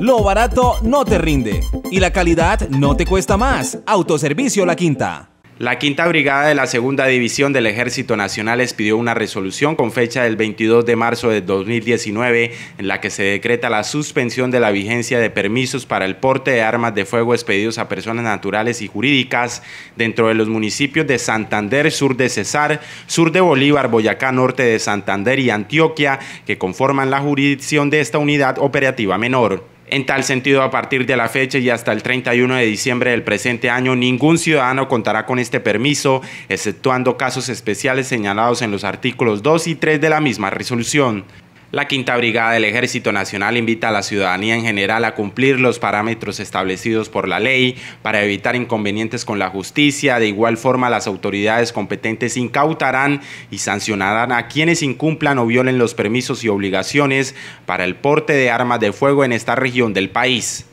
Lo barato no te rinde y la calidad no te cuesta más. Autoservicio La Quinta. La quinta brigada de la segunda división del Ejército Nacional expidió una resolución con fecha del 22 de marzo de 2019 en la que se decreta la suspensión de la vigencia de permisos para el porte de armas de fuego expedidos a personas naturales y jurídicas dentro de los municipios de Santander, sur de Cesar, sur de Bolívar, Boyacá, norte de Santander y Antioquia, que conforman la jurisdicción de esta unidad operativa menor. En tal sentido, a partir de la fecha y hasta el 31 de diciembre del presente año, ningún ciudadano contará con este permiso, exceptuando casos especiales señalados en los artículos 2 y 3 de la misma resolución. La Quinta Brigada del Ejército Nacional invita a la ciudadanía en general a cumplir los parámetros establecidos por la ley para evitar inconvenientes con la justicia. De igual forma, las autoridades competentes incautarán y sancionarán a quienes incumplan o violen los permisos y obligaciones para el porte de armas de fuego en esta región del país.